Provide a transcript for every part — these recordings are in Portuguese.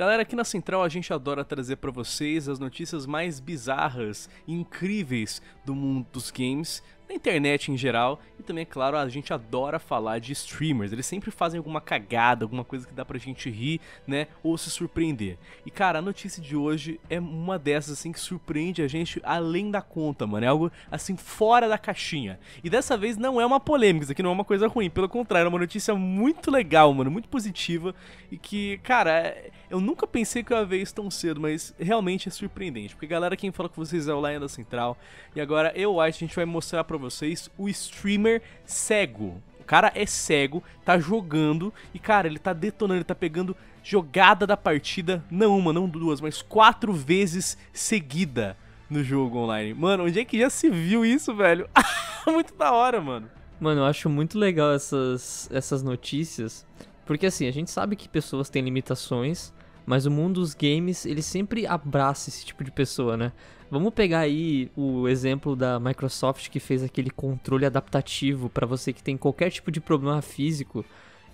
Galera, aqui na Central a gente adora trazer para vocês as notícias mais bizarras e incríveis do mundo dos games, na internet em geral. E também, é claro, a gente adora falar de streamers. Eles sempre fazem alguma cagada, alguma coisa que dá pra gente rir, né? Ou se surpreender. E, cara, a notícia de hoje é uma dessas, assim, que surpreende a gente além da conta, mano. É algo, assim, fora da caixinha. E dessa vez não é uma polêmica, isso aqui não é uma coisa ruim. Pelo contrário, é uma notícia muito legal, mano. Muito positiva. E que, cara, é, eu nunca pensei que eu ia ver isso tão cedo, mas realmente é surpreendente. Porque, galera, quem fala com vocês é o Lion da Central. E agora eu acho que a gente vai mostrar pra vocês o streamer cego. O cara é cego, tá jogando e, cara, ele tá detonando, ele tá pegando jogada da partida, não uma, não duas, mas quatro vezes seguida no jogo online. Mano, onde é que já se viu isso, velho? muito da hora, mano. Mano, eu acho muito legal essas, essas notícias, porque assim, a gente sabe que pessoas têm limitações mas o mundo dos games, ele sempre abraça esse tipo de pessoa, né? Vamos pegar aí o exemplo da Microsoft que fez aquele controle adaptativo para você que tem qualquer tipo de problema físico.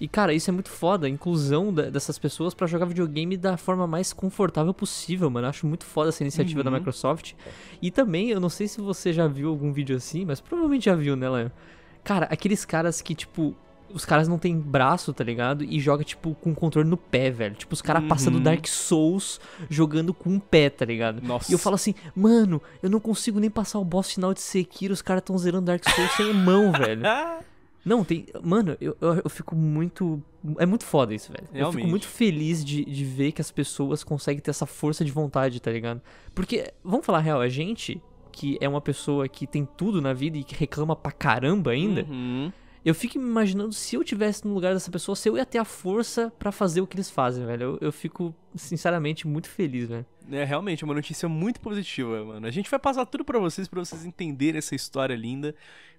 E cara, isso é muito foda, a inclusão dessas pessoas para jogar videogame da forma mais confortável possível, mano. Eu acho muito foda essa iniciativa uhum. da Microsoft. E também, eu não sei se você já viu algum vídeo assim, mas provavelmente já viu, né, Lion? Cara, aqueles caras que, tipo, os caras não tem braço, tá ligado? E joga, tipo, com o controle no pé, velho. Tipo, os caras uhum. passando Dark Souls jogando com o pé, tá ligado? Nossa. E eu falo assim, mano, eu não consigo nem passar o boss final de Sekiro, os caras tão zerando Dark Souls sem mão, velho. Não, tem. Mano, eu, eu, eu, fico muito. É muito foda isso, velho. Realmente. Eu fico muito feliz de, de ver que as pessoas conseguem ter essa força de vontade, tá ligado? Porque, vamos falar a real, a gente, que é uma pessoa que tem tudo na vida e que reclama pra caramba ainda. Uhum eu fico imaginando se eu tivesse no lugar dessa pessoa, se eu ia ter a força para fazer o que eles fazem, velho. Eu, eu fico, sinceramente, muito feliz, velho. É realmente é uma notícia muito positiva, mano. A gente vai passar tudo para vocês, para vocês entenderem essa história linda.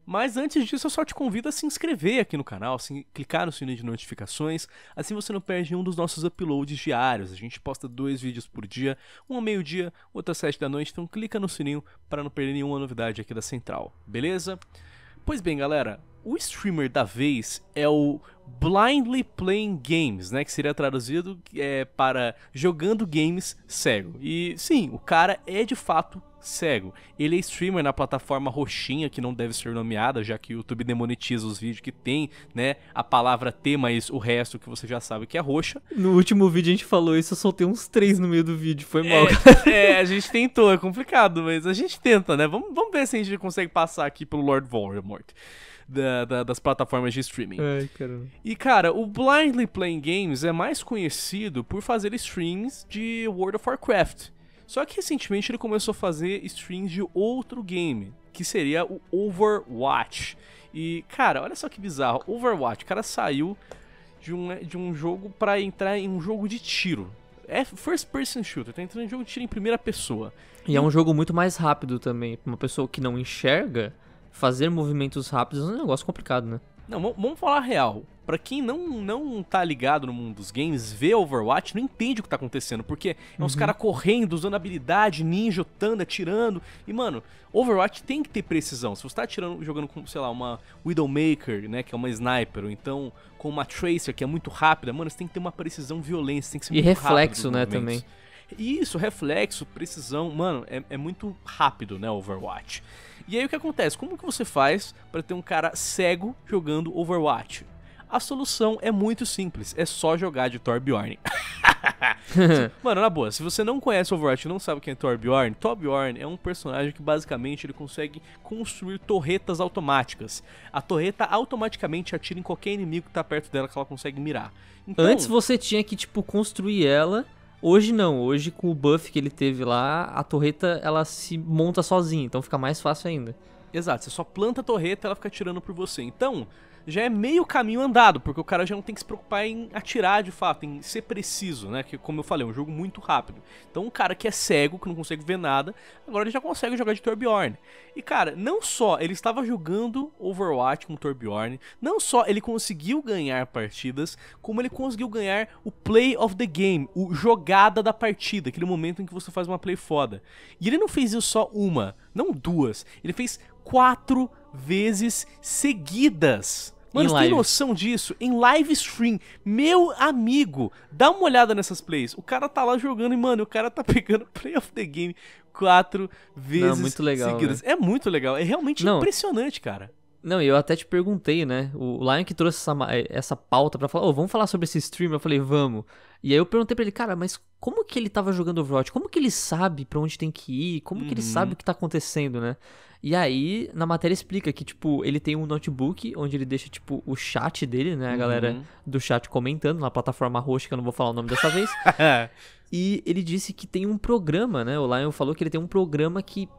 Mas antes disso, eu só te convido a se inscrever aqui no canal, se assim, clicar no sininho de notificações, assim você não perde nenhum dos nossos uploads diários. A gente posta dois vídeos por dia, um ao meio-dia, outro às sete da noite, então clica no sininho para não perder nenhuma novidade aqui da Central, beleza? Pois bem, galera, o streamer da vez é o Blindly Playing Games, né? Que seria traduzido é, para jogando games cego. E sim, o cara é de fato cego. Ele é streamer na plataforma roxinha, que não deve ser nomeada, já que o YouTube demonetiza os vídeos que tem, né? A palavra T, mas o resto que você já sabe que é roxa. No último vídeo a gente falou isso, eu soltei uns três no meio do vídeo, foi é, mal. É, é a gente tentou, é complicado, mas a gente tenta, né? Vamos, vamos ver se a gente consegue passar aqui pelo Lord Voldemort. Da, da, das plataformas de streaming. Ai, e cara, o Blindly Playing Games é mais conhecido por fazer streams de World of Warcraft. Só que recentemente ele começou a fazer streams de outro game, que seria o Overwatch. E, cara, olha só que bizarro. Overwatch, o cara saiu de um, né, de um jogo para entrar em um jogo de tiro. É first person shooter, tá entrando em jogo de tiro em primeira pessoa. E, e é um jogo muito mais rápido também. Uma pessoa que não enxerga, fazer movimentos rápidos é um negócio complicado, né? Não, vamos falar real. Pra quem não, não tá ligado no mundo dos games, vê Overwatch, não entende o que tá acontecendo. Porque é uns uhum. caras correndo, usando habilidade, ninja, tanda, tirando. E, mano, Overwatch tem que ter precisão. Se você tá atirando, jogando com, sei lá, uma Widowmaker, né? Que é uma sniper, ou então com uma Tracer, que é muito rápida, mano, você tem que ter uma precisão violenta, tem que ser e muito reflexo, né, também. Isso, reflexo, precisão, mano, é, é muito rápido, né, Overwatch. E aí o que acontece? Como que você faz para ter um cara cego jogando Overwatch? A solução é muito simples, é só jogar de Torbjorn. Mano, na boa, se você não conhece Overwatch e não sabe quem é Torbjorn, Torbjorn é um personagem que basicamente ele consegue construir torretas automáticas. A torreta automaticamente atira em qualquer inimigo que tá perto dela que ela consegue mirar. Então, Antes você tinha que, tipo, construir ela Hoje não, hoje com o buff que ele teve lá, a torreta ela se monta sozinha, então fica mais fácil ainda. Exato, você só planta a torreta ela fica tirando por você. Então, já é meio caminho andado, porque o cara já não tem que se preocupar em atirar de fato, em ser preciso, né? Que, como eu falei, é um jogo muito rápido. Então, um cara que é cego, que não consegue ver nada, agora ele já consegue jogar de Torbjorn. E, cara, não só ele estava jogando Overwatch com Torbjorn, não só ele conseguiu ganhar partidas, como ele conseguiu ganhar o play of the game, o jogada da partida, aquele momento em que você faz uma play foda. E ele não fez isso só uma, não duas, ele fez quatro vezes seguidas Mano, você tem noção disso? Em live stream. Meu amigo, dá uma olhada nessas plays. O cara tá lá jogando e, mano, o cara tá pegando Play of the Game quatro vezes Não, muito legal, seguidas. Véio. Né? É muito legal. É realmente Não. impressionante, cara. Não, eu até te perguntei, né? O Lion que trouxe essa, eh, essa pauta para falar, ô, oh, vamos falar sobre esse stream. Eu falei, vamos. E aí eu perguntei pra ele, cara, mas como que ele tava jogando Overwatch? Como que ele sabe pra onde tem que ir? Como uhum. que ele uhum. sabe o que tá acontecendo, né? E aí, na matéria explica que, tipo, ele tem um notebook onde ele deixa, tipo, o chat dele, né? A uhum. galera do chat comentando na plataforma roxa, que eu não vou falar o nome dessa vez. e ele disse que tem um programa, né? O Lion falou que ele tem um programa que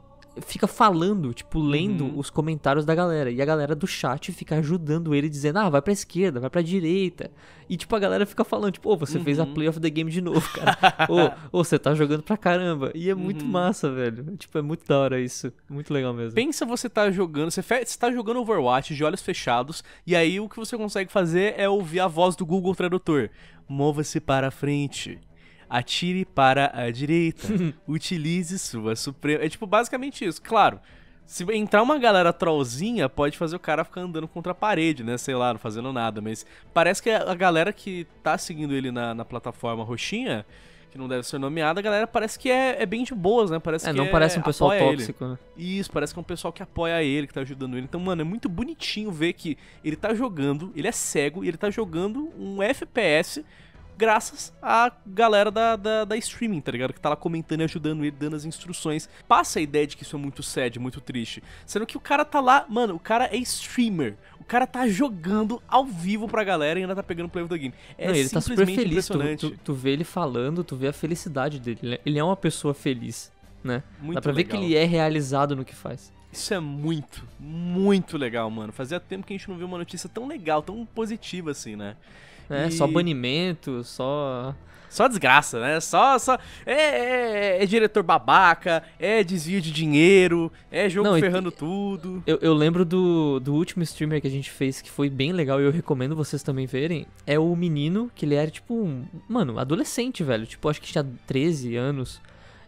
fica falando, tipo, lendo uhum. os comentários da galera. E a galera do chat fica ajudando ele, dizendo, ah, vai pra esquerda, vai pra direita. E, tipo, a galera fica falando, tipo, ô, oh, você uhum. fez a uhum. play of the game de novo, cara. Ô, você tá jogando pra caramba. E é muito uhum. massa, velho. Tipo, é muito da hora isso. Muito legal mesmo. Pensa você tá jogando, você, fe... você tá jogando Overwatch de olhos fechados, e aí o que você consegue fazer é ouvir a voz do Google Tradutor. Mova-se para frente atire para a direita, utilize sua suprema. É tipo basicamente isso, claro. Se entrar uma galera trollzinha, pode fazer o cara ficar andando contra a parede, né? Sei lá, não fazendo nada. Mas parece que a galera que tá seguindo ele na, na plataforma roxinha, que não deve ser nomeada, a galera parece que é, é bem de boas, né? Parece é, que não é, parece um pessoal tóxico, né? Isso, parece que é um pessoal que apoia ele, que tá ajudando ele. Então, mano, é muito bonitinho ver que ele tá jogando, ele é cego, e ele tá jogando um FPS graças à galera da, da, da, streaming, tá ligado? Que tá lá comentando e ajudando ele, dando as instruções. Passa a ideia de que isso é muito sad, muito triste. Sendo que o cara tá lá, mano, o cara é streamer. O cara tá jogando ao vivo pra galera e ainda tá pegando play of the game. É Não, ele tá super feliz. Tu, tu, tu, vê ele falando, tu vê a felicidade dele. Ele é, é uma pessoa feliz, né? Muito Dá pra legal. ver que ele é realizado no que faz. Isso é muito, muito legal, mano. Fazia tempo que a gente não viu uma notícia tão legal, tão positiva assim, né? É, e... só banimento, só. Só desgraça, né? Só. só é, é, é, diretor babaca, é desvio de dinheiro, é jogo Não, ferrando e... tudo. Eu, eu, lembro do, do último streamer que a gente fez que foi bem legal e eu recomendo vocês também verem. É o menino que ele era tipo. Um, mano, adolescente, velho. Tipo, acho que tinha 13 anos.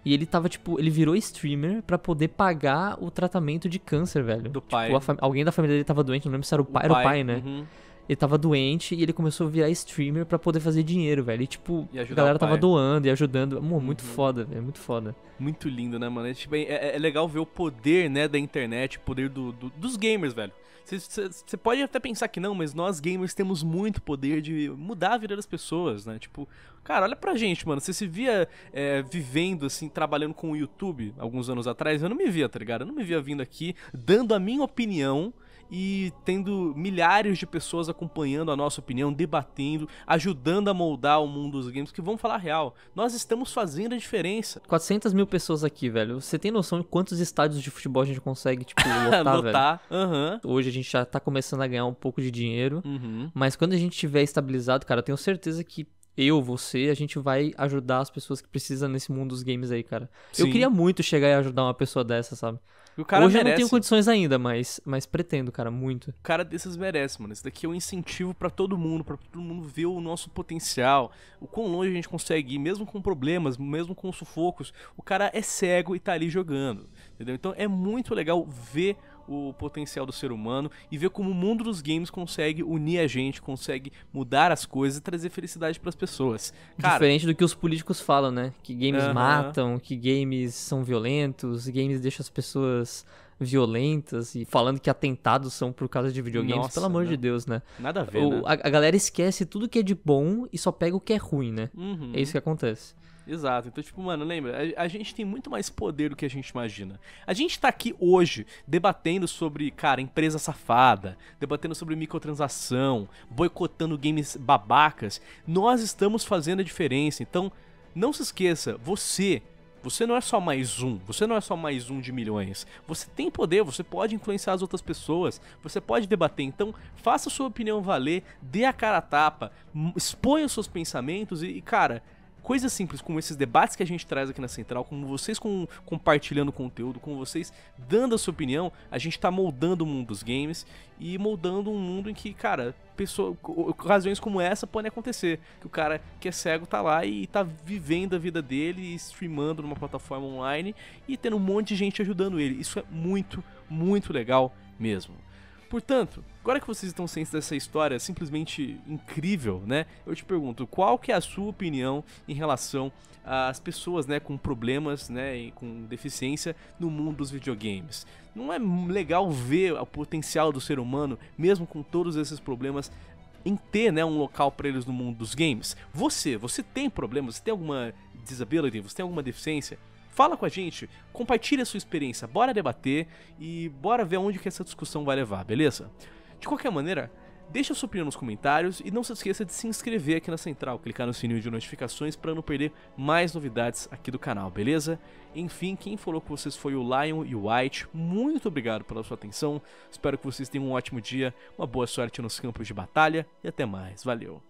E ele tava, tipo, ele virou streamer para poder pagar o tratamento de câncer, velho. Do tipo, pai. Alguém da família dele tava doente, não lembro se era o pai, o pai o pai, né? Uhum ele tava doente e ele começou a virar streamer para poder fazer dinheiro, velho. E tipo, e a galera tava doando e ajudando. Mô, uhum. muito uhum. foda, velho. Muito foda. Muito lindo, né, mano? É, tipo, é, é, é, legal ver o poder, né, da internet, o poder do, do dos gamers, velho. Você pode até pensar que não, mas nós gamers temos muito poder de mudar a vida das pessoas, né? Tipo, cara, olha pra gente, mano. Você se via é, vivendo, assim, trabalhando com o YouTube alguns anos atrás, eu não me via, tá ligado? Eu não me via vindo aqui dando a minha opinião e tendo milhares de pessoas acompanhando a nossa opinião, debatendo, ajudando a moldar o mundo dos games, que vão falar real. Nós estamos fazendo a diferença. 400 mil pessoas aqui, velho. Você tem noção de quantos estádios de futebol a gente consegue, tipo, lotar, lotar velho? Uhum. Hoje a gente já tá começando a ganhar um pouco de dinheiro, uhum. mas quando a gente tiver estabilizado, cara, eu tenho certeza que eu, você, a gente vai ajudar as pessoas que precisam nesse mundo dos games aí, cara. Sim. Eu queria muito chegar e ajudar uma pessoa dessa, sabe? Hoje merece. eu não tenho condições ainda, mas, mas pretendo, cara, muito. O cara desses merece, mano. Isso daqui é um incentivo para todo mundo, para todo mundo ver o nosso potencial, o quão longe a gente consegue ir, mesmo com problemas, mesmo com sufocos. O cara é cego e tá ali jogando, entendeu? Então é muito legal ver o potencial do ser humano e ver como o mundo dos games consegue unir a gente, consegue mudar as coisas e trazer felicidade para as pessoas. Cara, Diferente do que os políticos falam, né? Que games uh -huh. matam, que games são violentos, games deixam as pessoas violentas e falando que atentados são por causa de videogames, Nossa, pelo amor não. de Deus, né? Nada a ver. O, né? a, a, galera esquece tudo que é de bom e só pega o que é ruim, né? Uhum. É isso que acontece. Exato. Então, tipo, mano, lembra, a, a, gente tem muito mais poder do que a gente imagina. A gente tá aqui hoje debatendo sobre, cara, empresa safada, debatendo sobre microtransação, boicotando games babacas. Nós estamos fazendo a diferença. Então, não se esqueça, você você não é só mais um, você não é só mais um de milhões. Você tem poder, você pode influenciar as outras pessoas, você pode debater. Então, faça sua opinião valer, dê a cara a tapa, exponha os seus pensamentos e, cara, coisas simples como esses debates que a gente traz aqui na Central, como vocês com, compartilhando conteúdo, com vocês dando a sua opinião, a gente está moldando o mundo dos games e moldando um mundo em que, cara, pessoa, ocasiões como essa podem acontecer. Que o cara que é cego tá lá e tá vivendo a vida dele, streamando numa plataforma online e tendo um monte de gente ajudando ele. Isso é muito, muito legal mesmo. Portanto, agora que vocês estão cientes dessa história simplesmente incrível, né? Eu te pergunto, qual que é a sua opinião em relação às pessoas, né, com problemas, né, e com deficiência no mundo dos videogames? Não é legal ver o potencial do ser humano, mesmo com todos esses problemas, em ter, né, um local para eles no mundo dos games? Você, você tem problemas? Você tem alguma disability? Você tem alguma deficiência? Fala com a gente, compartilha a sua experiência, bora debater e bora ver aonde que essa discussão vai levar, beleza? De qualquer maneira, deixa sua opinião nos comentários e não se esqueça de se inscrever aqui na Central, clicar no sininho de notificações para não perder mais novidades aqui do canal, beleza? Enfim, quem falou com vocês foi o Lion e o White. Muito obrigado pela sua atenção. Espero que vocês tenham um ótimo dia, uma boa sorte nos campos de batalha e até mais. Valeu.